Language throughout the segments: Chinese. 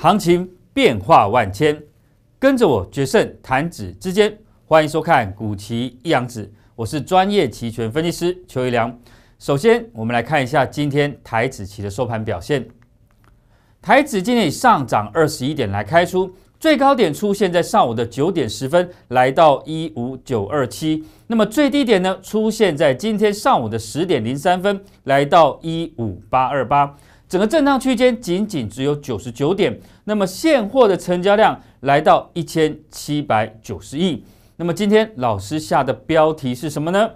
行情变化万千，跟着我决胜弹指之间。欢迎收看《古棋一阳指》，我是专业期权分析师邱一良。首先，我们来看一下今天台指期的收盘表现。台指今天以上涨二十一点来开出，最高点出现在上午的九点十分，来到一五九二七；那么最低点呢，出现在今天上午的十点零三分，来到一五八二八。整个震荡区间仅仅只有九十九点，那么现货的成交量来到一千七百九十亿。那么今天老师下的标题是什么呢？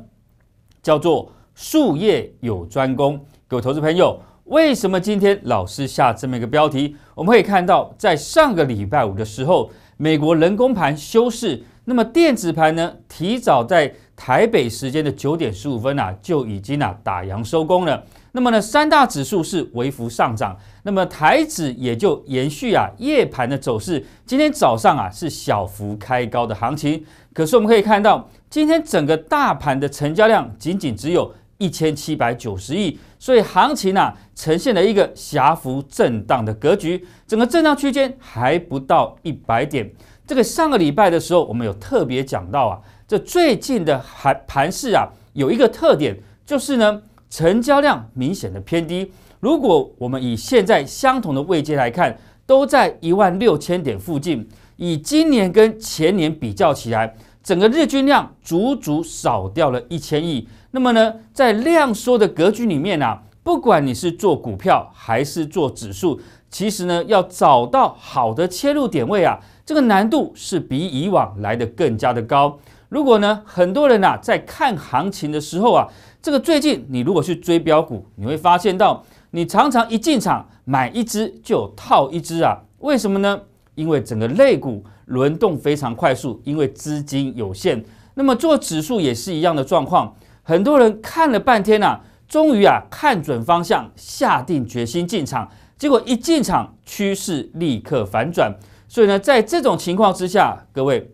叫做“术业有专攻”。各位投资朋友，为什么今天老师下这么一个标题？我们可以看到，在上个礼拜五的时候，美国人工盘休市，那么电子盘呢，提早在台北时间的九点十五分啊，就已经啊打烊收工了。那么呢，三大指数是微幅上涨，那么台指也就延续啊夜盘的走势，今天早上啊是小幅开高的行情。可是我们可以看到，今天整个大盘的成交量仅仅只有一千七百九十亿，所以行情呢呈现了一个狭幅震荡的格局，整个震荡区间还不到一百点。这个上个礼拜的时候，我们有特别讲到啊，这最近的盘盘市啊有一个特点，就是呢。成交量明显的偏低。如果我们以现在相同的位阶来看，都在一万六千点附近。以今年跟前年比较起来，整个日均量足足少掉了一千亿。那么呢，在量缩的格局里面啊，不管你是做股票还是做指数，其实呢，要找到好的切入点位啊，这个难度是比以往来的更加的高。如果呢，很多人呐，在看行情的时候啊，这个最近，你如果去追标股，你会发现到你常常一进场买一只就套一只啊？为什么呢？因为整个类股轮动非常快速，因为资金有限。那么做指数也是一样的状况。很多人看了半天啊，终于啊看准方向，下定决心进场，结果一进场趋势立刻反转。所以呢，在这种情况之下，各位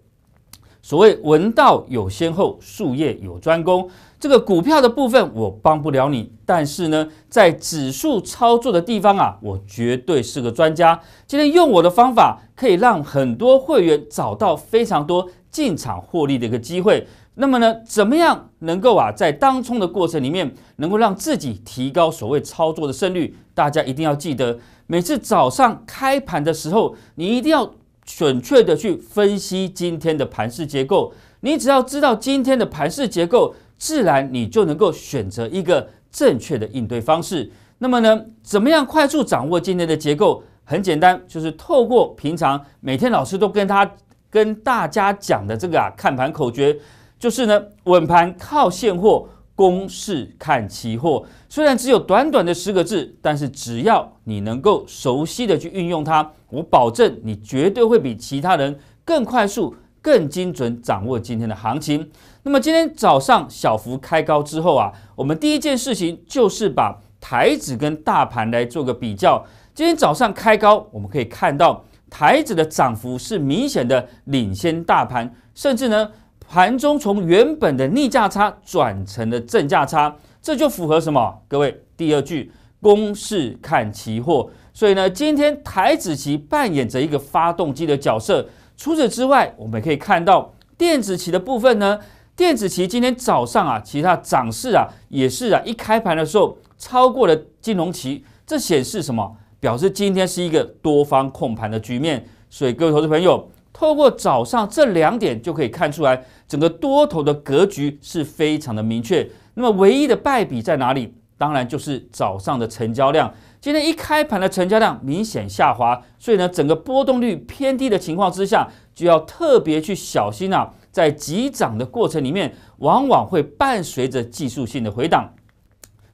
所谓闻道有先后，术业有专攻。这个股票的部分我帮不了你，但是呢，在指数操作的地方啊，我绝对是个专家。今天用我的方法，可以让很多会员找到非常多进场获利的一个机会。那么呢，怎么样能够啊，在当冲的过程里面，能够让自己提高所谓操作的胜率？大家一定要记得，每次早上开盘的时候，你一定要准确的去分析今天的盘势结构。你只要知道今天的盘势结构。自然你就能够选择一个正确的应对方式。那么呢，怎么样快速掌握今天的结构？很简单，就是透过平常每天老师都跟他跟大家讲的这个啊看盘口诀，就是呢稳盘靠现货，公式看期货。虽然只有短短的十个字，但是只要你能够熟悉的去运用它，我保证你绝对会比其他人更快速。更精准掌握今天的行情。那么今天早上小幅开高之后啊，我们第一件事情就是把台指跟大盘来做个比较。今天早上开高，我们可以看到台指的涨幅是明显的领先大盘，甚至呢盘中从原本的逆价差转成了正价差，这就符合什么？各位，第二句公式看期货。所以呢，今天台指期扮演着一个发动机的角色。除此之外，我们可以看到电子棋的部分呢，电子棋今天早上啊，其实它涨势啊也是啊，一开盘的时候超过了金融棋，这显示什么？表示今天是一个多方控盘的局面。所以各位投资朋友，透过早上这两点就可以看出来，整个多头的格局是非常的明确。那么唯一的败笔在哪里？当然就是早上的成交量。今天一开盘的成交量明显下滑，所以呢，整个波动率偏低的情况之下，就要特别去小心啊。在急涨的过程里面，往往会伴随着技术性的回档。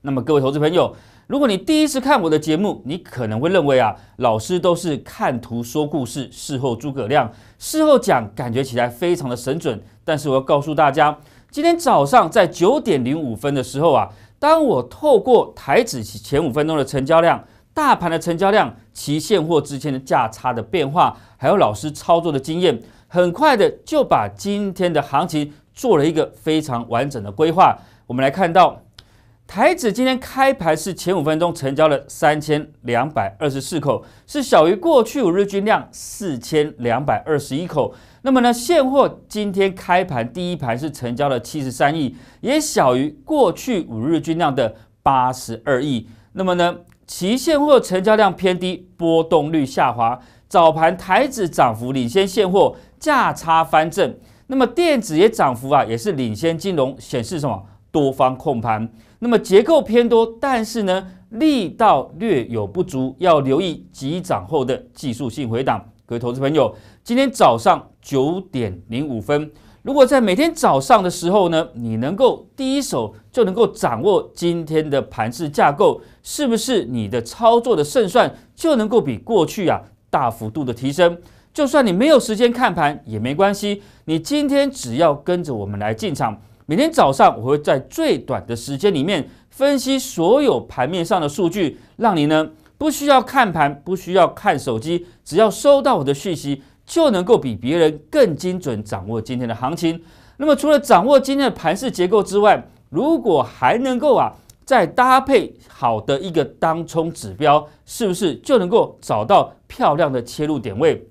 那么，各位投资朋友，如果你第一次看我的节目，你可能会认为啊，老师都是看图说故事，事后诸葛亮，事后讲，感觉起来非常的神准。但是我要告诉大家，今天早上在九点零五分的时候啊。当我透过台指前五分钟的成交量、大盘的成交量、其现货之间的价差的变化，还有老师操作的经验，很快的就把今天的行情做了一个非常完整的规划。我们来看到台指今天开盘是前五分钟成交了三千两百二十四口，是小于过去五日均量四千两百二十一口。那么呢，现货今天开盘第一盘是成交了七十三亿，也小于过去五日均量的八十二亿。那么呢，期现货成交量偏低，波动率下滑。早盘台指涨幅领先现货，价差翻正。那么电子也涨幅啊，也是领先金融，显示什么？多方控盘。那么结构偏多，但是呢力道略有不足，要留意急涨后的技术性回档。各位投资朋友，今天早上九点零五分。如果在每天早上的时候呢，你能够第一手就能够掌握今天的盘市架构，是不是你的操作的胜算就能够比过去啊大幅度的提升？就算你没有时间看盘也没关系，你今天只要跟着我们来进场。每天早上我会在最短的时间里面分析所有盘面上的数据，让你呢。不需要看盘，不需要看手机，只要收到我的讯息，就能够比别人更精准掌握今天的行情。那么，除了掌握今天的盘势结构之外，如果还能够啊，再搭配好的一个当冲指标，是不是就能够找到漂亮的切入点位？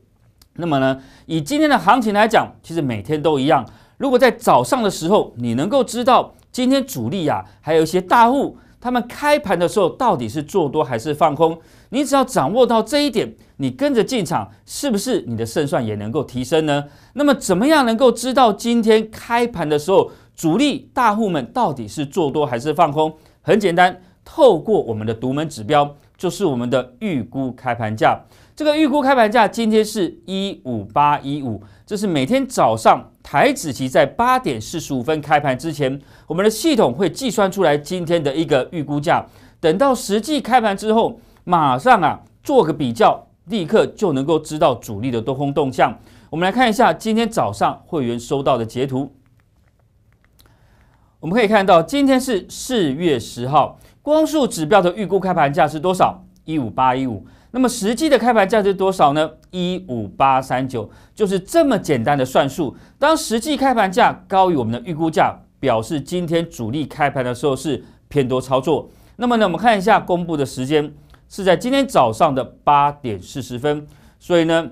那么呢，以今天的行情来讲，其实每天都一样。如果在早上的时候，你能够知道今天主力呀，还有一些大户。他们开盘的时候到底是做多还是放空？你只要掌握到这一点，你跟着进场，是不是你的胜算也能够提升呢？那么，怎么样能够知道今天开盘的时候主力大户们到底是做多还是放空？很简单，透过我们的独门指标，就是我们的预估开盘价。这个预估开盘价今天是一五八一五，这是每天早上台子期在八点四十五分开盘之前，我们的系统会计算出来今天的一个预估价。等到实际开盘之后，马上啊做个比较，立刻就能够知道主力的多空动向。我们来看一下今天早上会员收到的截图，我们可以看到今天是四月十号，光速指标的预估开盘价是多少？一五八一五。那么实际的开盘价是多少呢？一五八三九，就是这么简单的算术。当实际开盘价高于我们的预估价，表示今天主力开盘的时候是偏多操作。那么呢，我们看一下公布的时间是在今天早上的八点四十分。所以呢，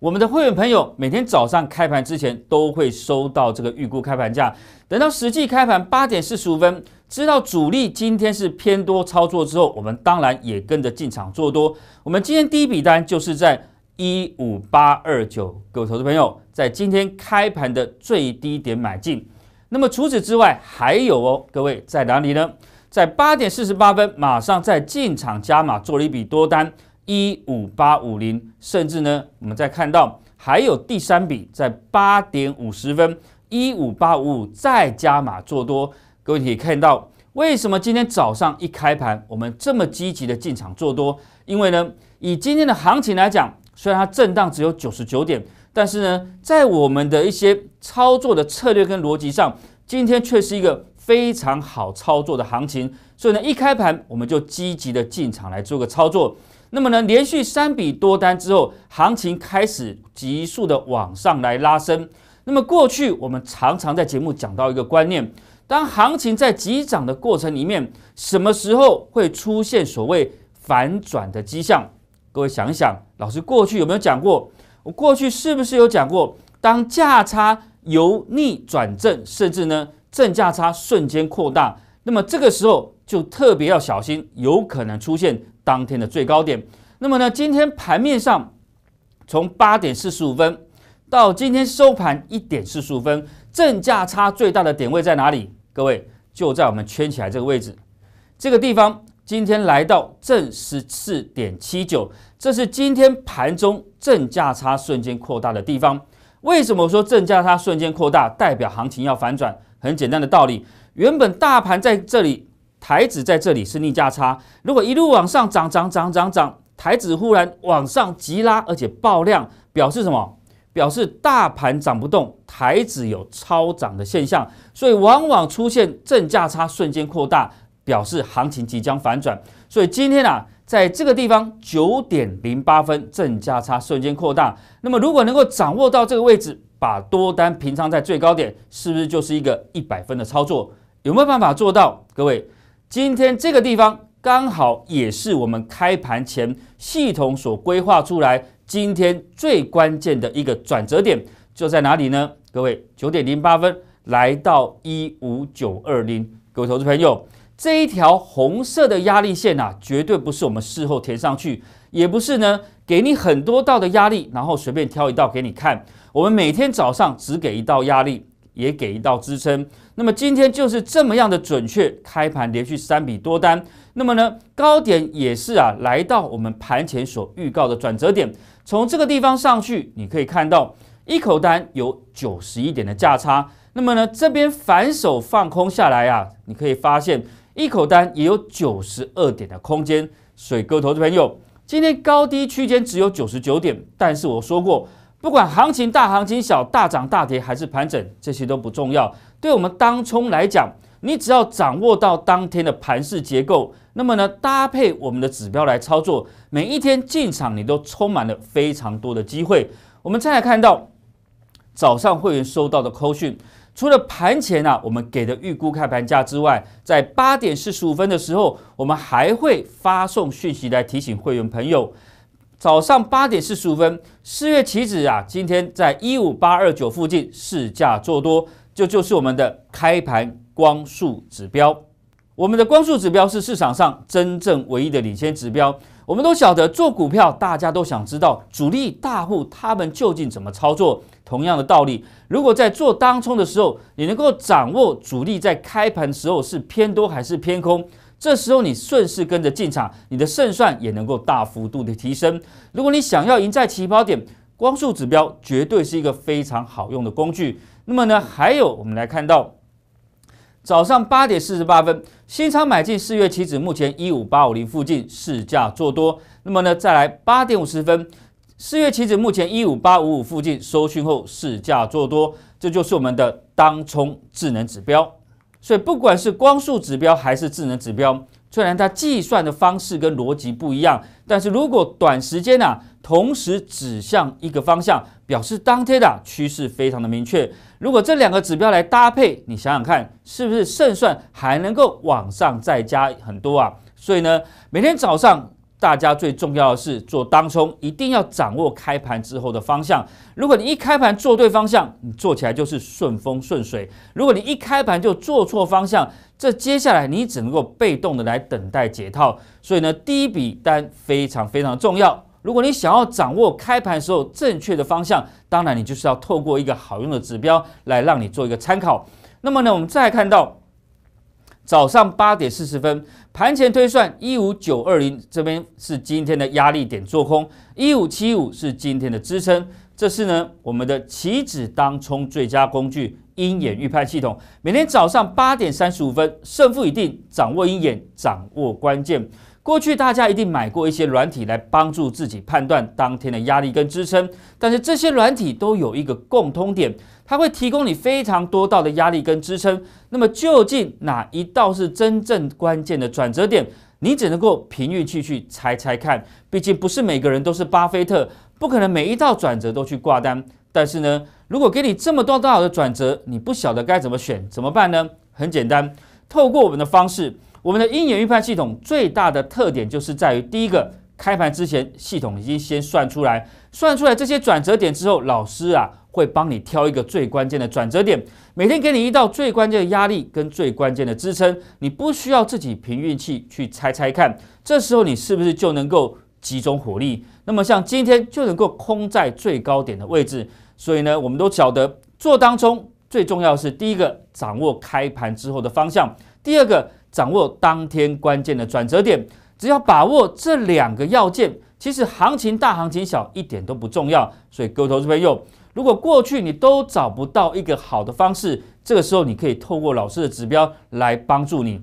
我们的会员朋友每天早上开盘之前都会收到这个预估开盘价，等到实际开盘八点四十五分。知道主力今天是偏多操作之后，我们当然也跟着进场做多。我们今天第一笔单就是在一五八二九，各位投资朋友在今天开盘的最低点买进。那么除此之外还有哦，各位在哪里呢？在八点四十八分，马上在进场加码做了一笔多单一五八五零，甚至呢，我们再看到还有第三笔在八点五十分一五八五五再加码做多。各位可以看到，为什么今天早上一开盘，我们这么积极的进场做多？因为呢，以今天的行情来讲，虽然它震荡只有九十九点，但是呢，在我们的一些操作的策略跟逻辑上，今天却是一个非常好操作的行情。所以呢，一开盘我们就积极的进场来做个操作。那么呢，连续三笔多单之后，行情开始急速的往上来拉升。那么过去我们常常在节目讲到一个观念：当行情在急涨的过程里面，什么时候会出现所谓反转的迹象？各位想一想，老师过去有没有讲过？我过去是不是有讲过？当价差由逆转正，甚至呢正价差瞬间扩大，那么这个时候就特别要小心，有可能出现当天的最高点。那么呢，今天盘面上从八点四十五分。到今天收盘一点四十五分，正价差最大的点位在哪里？各位就在我们圈起来这个位置，这个地方今天来到正十四点七九，这是今天盘中正价差瞬间扩大的地方。为什么说正价差瞬间扩大代表行情要反转？很简单的道理，原本大盘在这里，台指在这里是逆价差，如果一路往上涨，涨涨涨涨，台指忽然往上急拉而且爆量，表示什么？表示大盘涨不动，台指有超涨的现象，所以往往出现正价差瞬间扩大，表示行情即将反转。所以今天啊，在这个地方九点零八分，正价差瞬间扩大。那么如果能够掌握到这个位置，把多单平仓在最高点，是不是就是一个一百分的操作？有没有办法做到？各位，今天这个地方。刚好也是我们开盘前系统所规划出来，今天最关键的一个转折点就在哪里呢？各位，九点零八分来到一五九二零，各位投资朋友，这一条红色的压力线呐，绝对不是我们事后填上去，也不是呢给你很多道的压力，然后随便挑一道给你看。我们每天早上只给一道压力。也给一道支撑。那么今天就是这么样的准确开盘，连续三笔多单。那么呢，高点也是啊，来到我们盘前所预告的转折点。从这个地方上去，你可以看到一口单有九十一点的价差。那么呢，这边反手放空下来啊，你可以发现一口单也有九十二点的空间。水哥投资朋友，今天高低区间只有九十九点，但是我说过。不管行情大行情小，大涨大跌还是盘整，这些都不重要。对我们当冲来讲，你只要掌握到当天的盘势结构，那么呢，搭配我们的指标来操作，每一天进场你都充满了非常多的机会。我们再来看到早上会员收到的扣讯，除了盘前啊我们给的预估开盘价之外，在八点四十五分的时候，我们还会发送讯息来提醒会员朋友。早上八点四十五分，四月期指啊，今天在一五八二九附近试价做多，就就是我们的开盘光速指标。我们的光速指标是市场上真正唯一的领先指标。我们都晓得做股票，大家都想知道主力大户他们究竟怎么操作。同样的道理，如果在做当冲的时候，你能够掌握主力在开盘时候是偏多还是偏空。这时候你顺势跟着进场，你的胜算也能够大幅度的提升。如果你想要赢在起跑点，光速指标绝对是一个非常好用的工具。那么呢，还有我们来看到早上八点四十八分，新仓买进四月期指，目前一五八五零附近市价做多。那么呢，再来八点五十分，四月期指目前一五八五五附近收讯后市价做多。这就是我们的当冲智能指标。所以不管是光速指标还是智能指标，虽然它计算的方式跟逻辑不一样，但是如果短时间啊同时指向一个方向，表示当天的趋势非常的明确。如果这两个指标来搭配，你想想看，是不是胜算还能够往上再加很多啊？所以呢，每天早上。大家最重要的是做当冲，一定要掌握开盘之后的方向。如果你一开盘做对方向，你做起来就是顺风顺水；如果你一开盘就做错方向，这接下来你只能够被动的来等待解套。所以呢，第一笔单非常非常重要。如果你想要掌握开盘时候正确的方向，当然你就是要透过一个好用的指标来让你做一个参考。那么呢，我们再看到。早上八点四十分，盘前推算，一五九二零这边是今天的压力点，做空；一五七五是今天的支撑。这是呢我们的棋子当冲最佳工具——鹰眼预判系统。每天早上八点三十五分，胜负已定，掌握鹰眼，掌握关键。过去大家一定买过一些软体来帮助自己判断当天的压力跟支撑，但是这些软体都有一个共通点，它会提供你非常多道的压力跟支撑。那么究竟哪一道是真正关键的转折点？你只能够凭运气去猜猜看。毕竟不是每个人都是巴菲特，不可能每一道转折都去挂单。但是呢，如果给你这么多道的转折，你不晓得该怎么选怎么办呢？很简单，透过我们的方式。我们的鹰眼预判系统最大的特点就是在于，第一个开盘之前，系统已经先算出来，算出来这些转折点之后，老师啊会帮你挑一个最关键的转折点，每天给你一道最关键的压力跟最关键的支撑，你不需要自己凭运气去猜猜看，这时候你是不是就能够集中火力？那么像今天就能够空在最高点的位置，所以呢，我们都晓得做当中最重要是第一个掌握开盘之后的方向，第二个。掌握当天关键的转折点，只要把握这两个要件，其实行情大行情小一点都不重要。所以，各位投资朋友，如果过去你都找不到一个好的方式，这个时候你可以透过老师的指标来帮助你。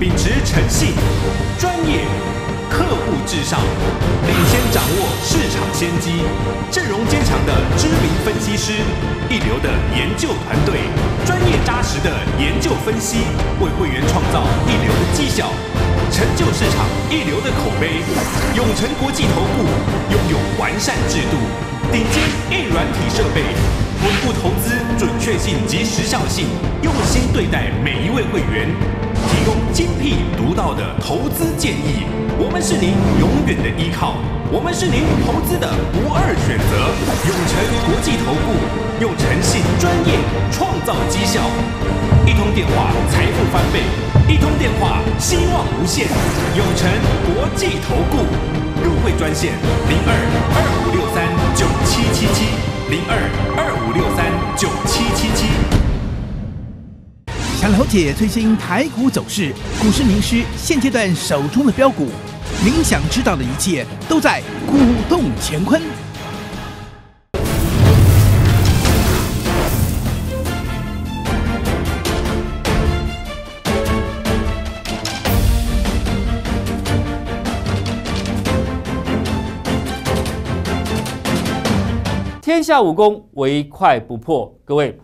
秉持诚信、专业、客户至上，领先掌握市场先机，阵容坚强的知名分析师，一流的研究团队，专业扎实的研究分析，为会员创造一流的绩效，成就市场一流的口碑。永诚国际头部拥有完善制度、顶尖硬软体设备，稳固投资准确性及时效性，用心对待每一位会员。提供精辟独到的投资建议，我们是您永远的依靠，我们是您投资的不二选择。永诚国际投顾用诚信专业创造绩效，一通电话财富翻倍，一通电话希望无限。永诚国际投顾入会专线零二二五六三九七七七零二二五六三九七七七。想了解最新台股走势，股市名师现阶段手中的标股，您想知道的一切都在《股动乾坤》。天下武功，唯快不破。各位。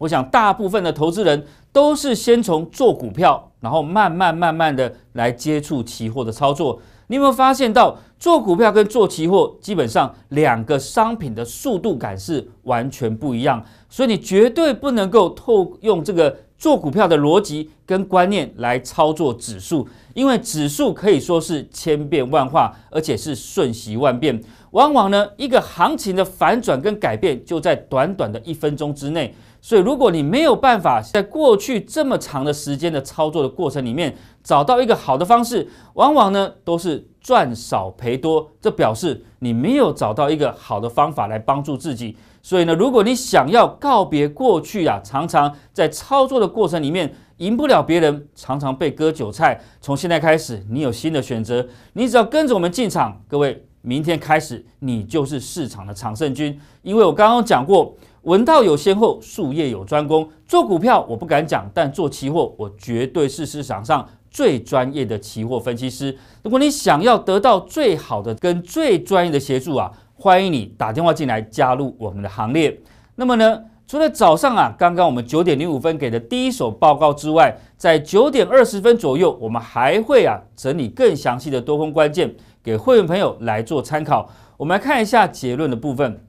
我想，大部分的投资人都是先从做股票，然后慢慢慢慢的来接触期货的操作。你有没有发现到，做股票跟做期货基本上两个商品的速度感是完全不一样？所以你绝对不能够透用这个做股票的逻辑跟观念来操作指数，因为指数可以说是千变万化，而且是瞬息万变。往往呢，一个行情的反转跟改变就在短短的一分钟之内。所以，如果你没有办法在过去这么长的时间的操作的过程里面找到一个好的方式，往往呢都是赚少赔多，这表示你没有找到一个好的方法来帮助自己。所以呢，如果你想要告别过去啊，常常在操作的过程里面赢不了别人，常常被割韭菜。从现在开始，你有新的选择，你只要跟着我们进场，各位，明天开始你就是市场的常胜军，因为我刚刚讲过。文道有先后，术业有专攻。做股票我不敢讲，但做期货，我绝对是市场上最专业的期货分析师。如果你想要得到最好的跟最专业的协助啊，欢迎你打电话进来加入我们的行列。那么呢，除了早上啊，刚刚我们九点零五分给的第一手报告之外，在九点二十分左右，我们还会啊整理更详细的多空关键给会员朋友来做参考。我们来看一下结论的部分。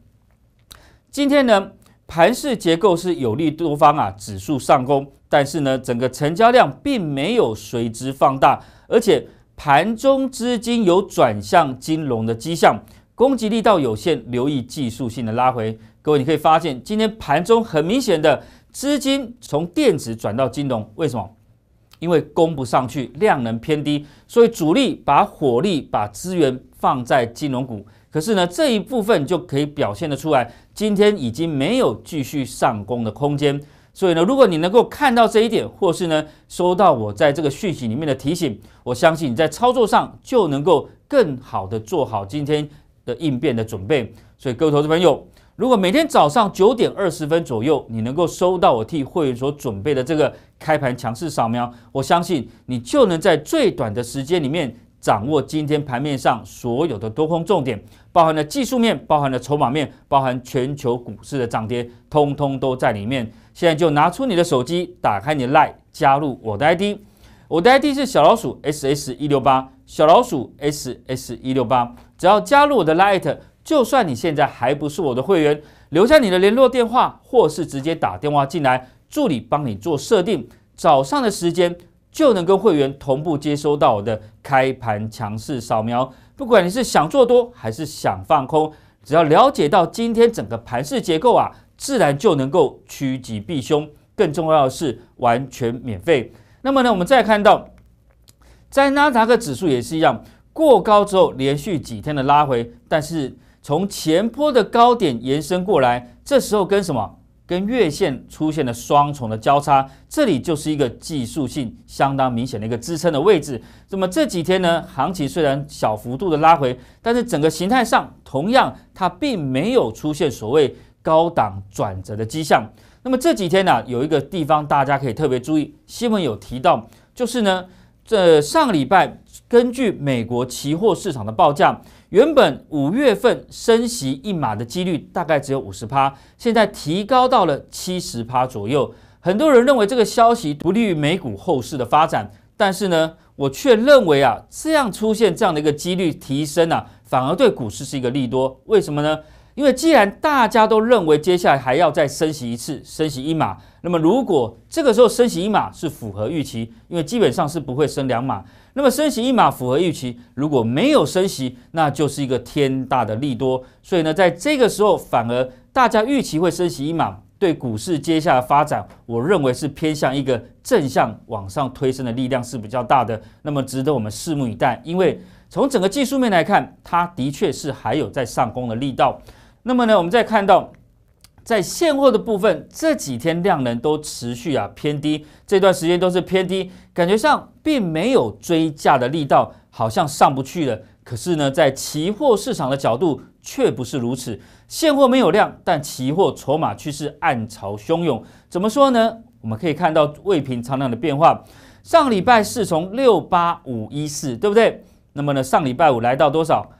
今天呢？盘市结构是有利多方啊，指数上攻，但是呢，整个成交量并没有随之放大，而且盘中资金有转向金融的迹象，攻击力到有限，留意技术性的拉回。各位，你可以发现今天盘中很明显的资金从电子转到金融，为什么？因为供不上去，量能偏低，所以主力把火力把资源放在金融股。可是呢，这一部分就可以表现得出来，今天已经没有继续上攻的空间。所以呢，如果你能够看到这一点，或是呢收到我在这个讯息里面的提醒，我相信你在操作上就能够更好的做好今天的应变的准备。所以，各位投资朋友，如果每天早上九点二十分左右，你能够收到我替会员所准备的这个开盘强势扫描，我相信你就能在最短的时间里面。掌握今天盘面上所有的多空重点，包含了技术面，包含了筹码面，包含全球股市的涨跌，通通都在里面。现在就拿出你的手机，打开你的 Line，加入我的 ID。我的 ID 是小老鼠 ss 一六八，小老鼠 ss 一六八。只要加入我的 Line，就算你现在还不是我的会员，留下你的联络电话，或是直接打电话进来，助理帮你做设定。早上的时间。就能跟会员同步接收到我的开盘强势扫描，不管你是想做多还是想放空，只要了解到今天整个盘势结构啊，自然就能够趋吉避凶。更重要的是完全免费。那么呢，我们再看到，在纳达克指数也是一样，过高之后连续几天的拉回，但是从前坡的高点延伸过来，这时候跟什么？跟月线出现了双重的交叉，这里就是一个技术性相当明显的一个支撑的位置。那么这几天呢，行情虽然小幅度的拉回，但是整个形态上，同样它并没有出现所谓高档转折的迹象。那么这几天呢，有一个地方大家可以特别注意，新闻有提到，就是呢，这上个礼拜根据美国期货市场的报价。原本五月份升息一码的几率大概只有五十趴，现在提高到了七十趴左右。很多人认为这个消息不利于美股后市的发展，但是呢，我却认为啊，这样出现这样的一个几率提升啊，反而对股市是一个利多。为什么呢？因为既然大家都认为接下来还要再升息一次，升息一码，那么如果这个时候升息一码是符合预期，因为基本上是不会升两码，那么升息一码符合预期，如果没有升息，那就是一个天大的利多。所以呢，在这个时候反而大家预期会升息一码，对股市接下来发展，我认为是偏向一个正向往上推升的力量是比较大的，那么值得我们拭目以待。因为从整个技术面来看，它的确是还有在上攻的力道。那么呢，我们再看到，在现货的部分，这几天量能都持续啊偏低，这段时间都是偏低，感觉上并没有追价的力道，好像上不去了。可是呢，在期货市场的角度却不是如此，现货没有量，但期货筹码趋势暗潮汹涌。怎么说呢？我们可以看到未平仓量的变化，上礼拜是从六八五一四，对不对？那么呢，上礼拜五来到多少？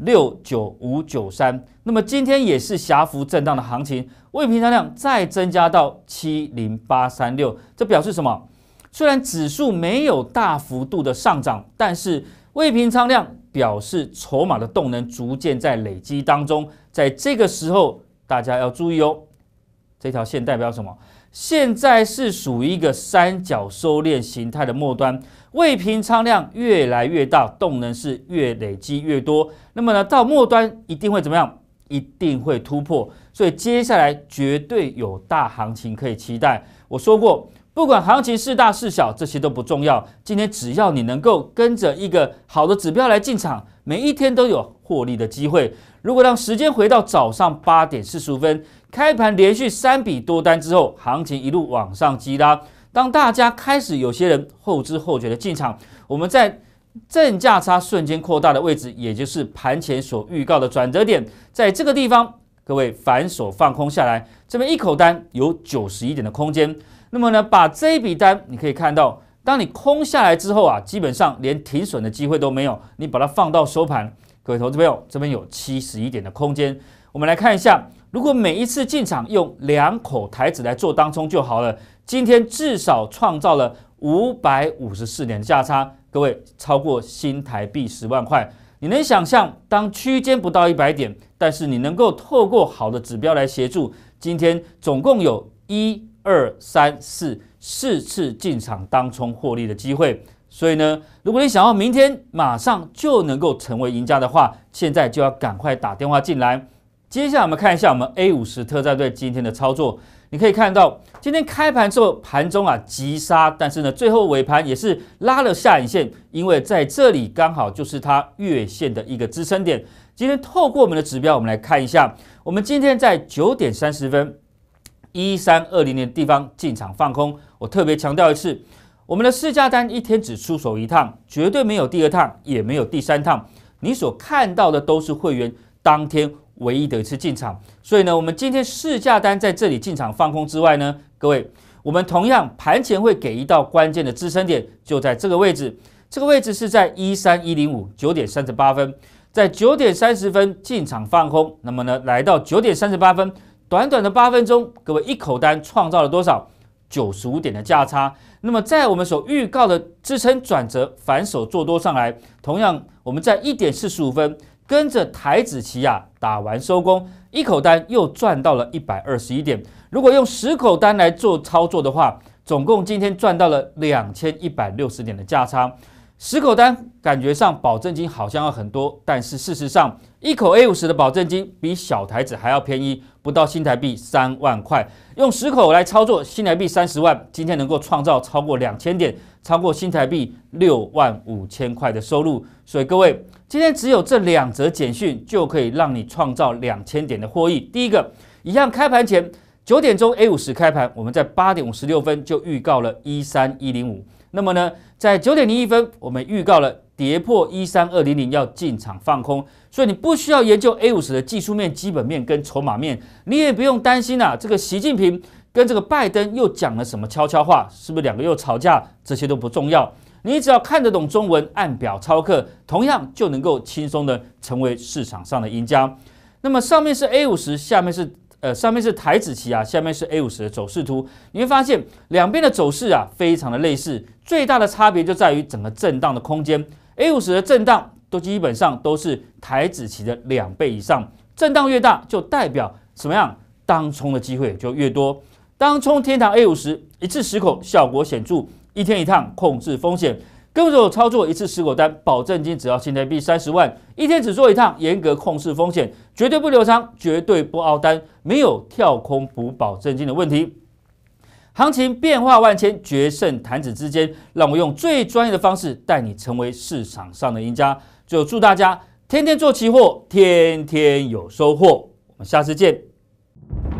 六九五九三，那么今天也是狭幅震荡的行情，未平仓量再增加到七零八三六，这表示什么？虽然指数没有大幅度的上涨，但是未平仓量表示筹码的动能逐渐在累积当中，在这个时候大家要注意哦，这条线代表什么？现在是属于一个三角收敛形态的末端，未平仓量越来越大，动能是越累积越多。那么呢，到末端一定会怎么样？一定会突破。所以接下来绝对有大行情可以期待。我说过，不管行情是大是小，这些都不重要。今天只要你能够跟着一个好的指标来进场。每一天都有获利的机会。如果让时间回到早上八点四十五分开盘，连续三笔多单之后，行情一路往上激拉。当大家开始，有些人后知后觉的进场，我们在正价差瞬间扩大的位置，也就是盘前所预告的转折点，在这个地方，各位反手放空下来，这边一口单有九十一点的空间。那么呢，把这笔单，你可以看到。当你空下来之后啊，基本上连停损的机会都没有。你把它放到收盘，各位投资朋友，这边有七十一点的空间。我们来看一下，如果每一次进场用两口台子来做当中就好了。今天至少创造了五百五十四点价差，各位超过新台币十万块。你能想象，当区间不到一百点，但是你能够透过好的指标来协助，今天总共有一二三四。四次进场当冲获利的机会，所以呢，如果你想要明天马上就能够成为赢家的话，现在就要赶快打电话进来。接下来我们看一下我们 A 五十特战队今天的操作，你可以看到今天开盘之后盘中啊急杀，但是呢，最后尾盘也是拉了下影线，因为在这里刚好就是它月线的一个支撑点。今天透过我们的指标，我们来看一下，我们今天在九点三十分一三二零年的地方进场放空。我特别强调一次，我们的试驾单一天只出手一趟，绝对没有第二趟，也没有第三趟。你所看到的都是会员当天唯一的一次进场。所以呢，我们今天试驾单在这里进场放空之外呢，各位，我们同样盘前会给一道关键的支撑点，就在这个位置。这个位置是在一三一零五，九点三十八分，在九点三十分进场放空。那么呢，来到九点三十八分，短短的八分钟，各位一口单创造了多少？九十五点的价差，那么在我们所预告的支撑转折反手做多上来，同样我们在一点四十五分跟着台子旗啊打完收工，一口单又赚到了一百二十一点。如果用十口单来做操作的话，总共今天赚到了两千一百六十点的价差。十口单感觉上保证金好像要很多，但是事实上。一口 A 五十的保证金比小台子还要便宜，不到新台币三万块。用十口来操作，新台币三十万，今天能够创造超过两千点，超过新台币六万五千块的收入。所以各位，今天只有这两则简讯就可以让你创造两千点的获益。第一个，一样开盘前九点钟 A 五十开盘，我们在八点五十六分就预告了一三一零五。那么呢，在九点零一分，我们预告了。跌破一三二零零要进场放空，所以你不需要研究 A 五十的技术面、基本面跟筹码面，你也不用担心啊。这个习近平跟这个拜登又讲了什么悄悄话？是不是两个又吵架？这些都不重要。你只要看得懂中文，按表操课，同样就能够轻松的成为市场上的赢家。那么上面是 A 五十，下面是呃，上面是台子期啊，下面是 A 五十的走势图。你会发现两边的走势啊非常的类似，最大的差别就在于整个震荡的空间。A 五十的震荡都基本上都是台指期的两倍以上，震荡越大就代表什么样当冲的机会就越多。当冲天堂 A 五十一次十口效果显著，一天一趟控制风险，跟着我操作一次十口单，保证金只要新台币三十万，一天只做一趟，严格控制风险，绝对不留仓，绝对不凹单，没有跳空补保证金的问题。行情变化万千，决胜弹指之间。让我用最专业的方式带你成为市场上的赢家。就祝大家天天做期货，天天有收获。我们下次见。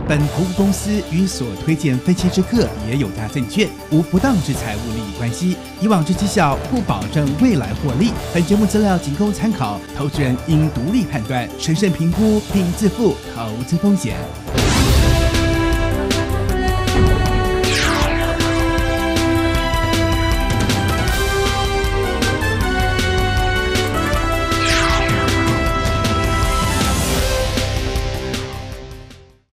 本投资公司与所推荐分期之客也有大证券无不当之财务利益关系。以往之绩效不保证未来获利。本节目资料仅供参考，投资人应独立判断、审慎评估并自负投资风险。